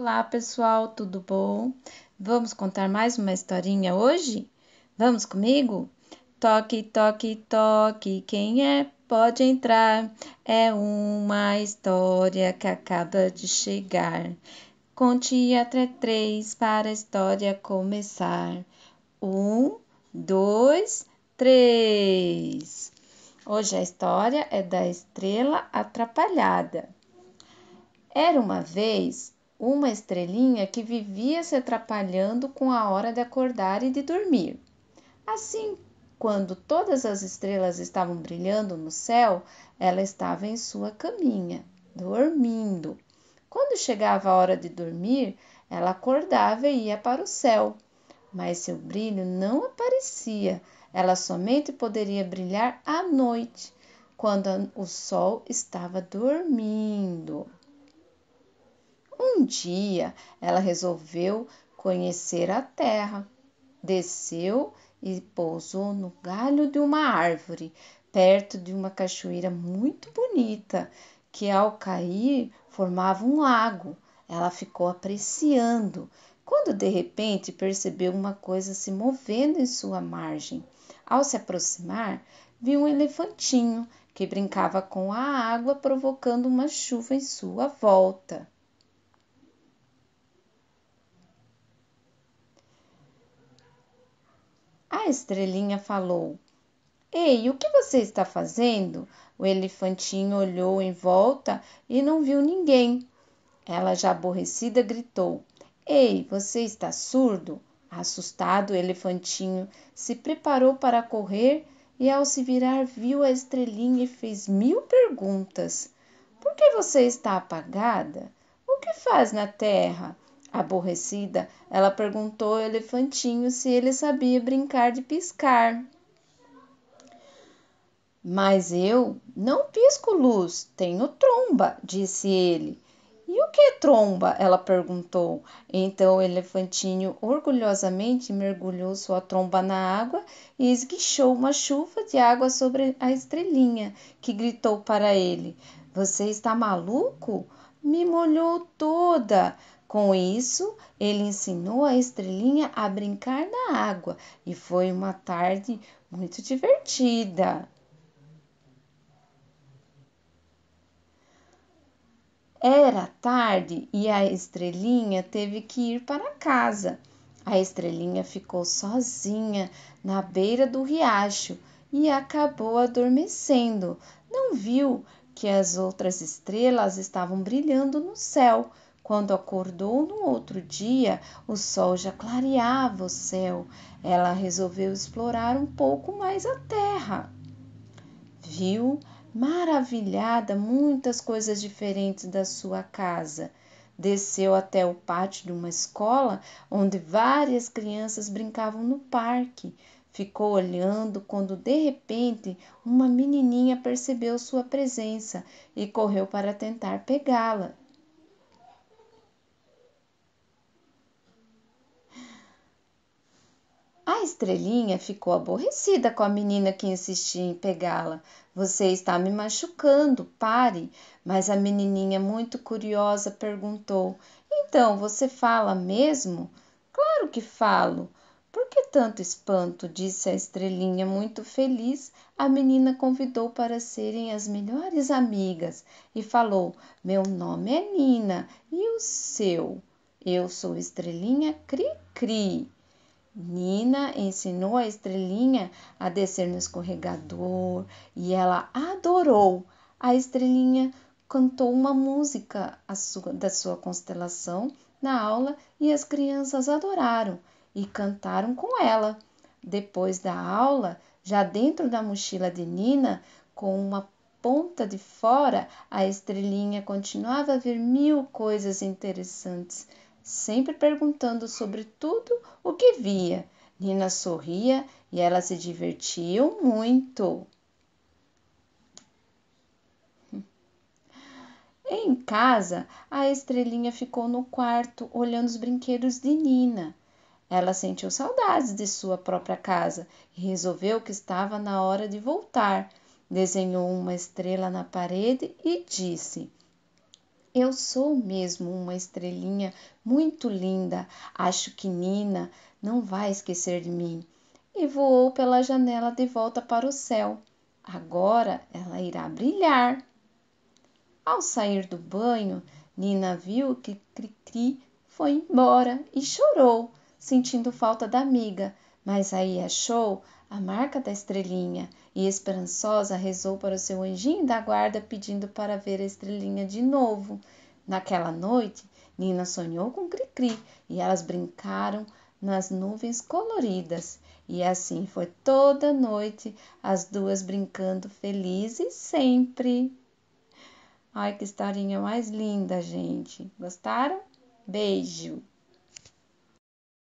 Olá pessoal, tudo bom? Vamos contar mais uma historinha hoje? Vamos comigo? Toque, toque, toque, quem é? Pode entrar. É uma história que acaba de chegar. Conte até três para a história começar. Um, dois, três. Hoje a história é da estrela atrapalhada. Era uma vez uma estrelinha que vivia se atrapalhando com a hora de acordar e de dormir. Assim, quando todas as estrelas estavam brilhando no céu, ela estava em sua caminha, dormindo. Quando chegava a hora de dormir, ela acordava e ia para o céu, mas seu brilho não aparecia. Ela somente poderia brilhar à noite, quando o sol estava dormindo. Um dia ela resolveu conhecer a terra. Desceu e pousou no galho de uma árvore, perto de uma cachoeira muito bonita, que ao cair formava um lago. Ela ficou apreciando, quando de repente percebeu uma coisa se movendo em sua margem. Ao se aproximar, viu um elefantinho que brincava com a água, provocando uma chuva em sua volta. A estrelinha falou: Ei, o que você está fazendo? O elefantinho olhou em volta e não viu ninguém. Ela, já aborrecida, gritou: Ei, você está surdo? Assustado, o elefantinho se preparou para correr e, ao se virar, viu a estrelinha e fez mil perguntas. Por que você está apagada? O que faz na terra? Aborrecida, ela perguntou ao elefantinho se ele sabia brincar de piscar. Mas eu não pisco luz, tenho tromba, disse ele. E o que é tromba? ela perguntou. Então o elefantinho orgulhosamente mergulhou sua tromba na água e esguichou uma chuva de água sobre a estrelinha, que gritou para ele: Você está maluco? Me molhou toda! Com isso, ele ensinou a estrelinha a brincar na água e foi uma tarde muito divertida. Era tarde e a estrelinha teve que ir para casa. A estrelinha ficou sozinha na beira do riacho e acabou adormecendo. Não viu que as outras estrelas estavam brilhando no céu quando acordou no outro dia, o sol já clareava o céu. Ela resolveu explorar um pouco mais a terra. Viu, maravilhada, muitas coisas diferentes da sua casa. Desceu até o pátio de uma escola onde várias crianças brincavam no parque. Ficou olhando quando de repente uma menininha percebeu sua presença e correu para tentar pegá-la. A estrelinha ficou aborrecida com a menina que insistia em pegá-la. Você está me machucando, pare! Mas a menininha, muito curiosa, perguntou: Então você fala mesmo? Claro que falo. Por que tanto espanto? disse a estrelinha, muito feliz. A menina convidou para serem as melhores amigas e falou: Meu nome é Nina e o seu? Eu sou estrelinha Cri-Cri. Nina ensinou a estrelinha a descer no escorregador e ela adorou. A estrelinha cantou uma música sua, da sua constelação na aula e as crianças adoraram e cantaram com ela. Depois da aula, já dentro da mochila de Nina, com uma ponta de fora, a estrelinha continuava a ver mil coisas interessantes sempre perguntando sobre tudo o que via. Nina sorria e elas se divertiam muito. Em casa, a estrelinha ficou no quarto olhando os brinquedos de Nina. Ela sentiu saudades de sua própria casa e resolveu que estava na hora de voltar. Desenhou uma estrela na parede e disse: eu sou mesmo uma estrelinha muito linda. Acho que Nina não vai esquecer de mim. E voou pela janela de volta para o céu. Agora ela irá brilhar. Ao sair do banho, Nina viu que Cricri foi embora e chorou, sentindo falta da amiga, mas aí achou a marca da estrelinha e esperançosa rezou para o seu anjinho da guarda pedindo para ver a estrelinha de novo. Naquela noite, Nina sonhou com Cricri e elas brincaram nas nuvens coloridas. E assim foi toda noite, as duas brincando felizes sempre. Ai, que historinha mais linda, gente. Gostaram? Beijo!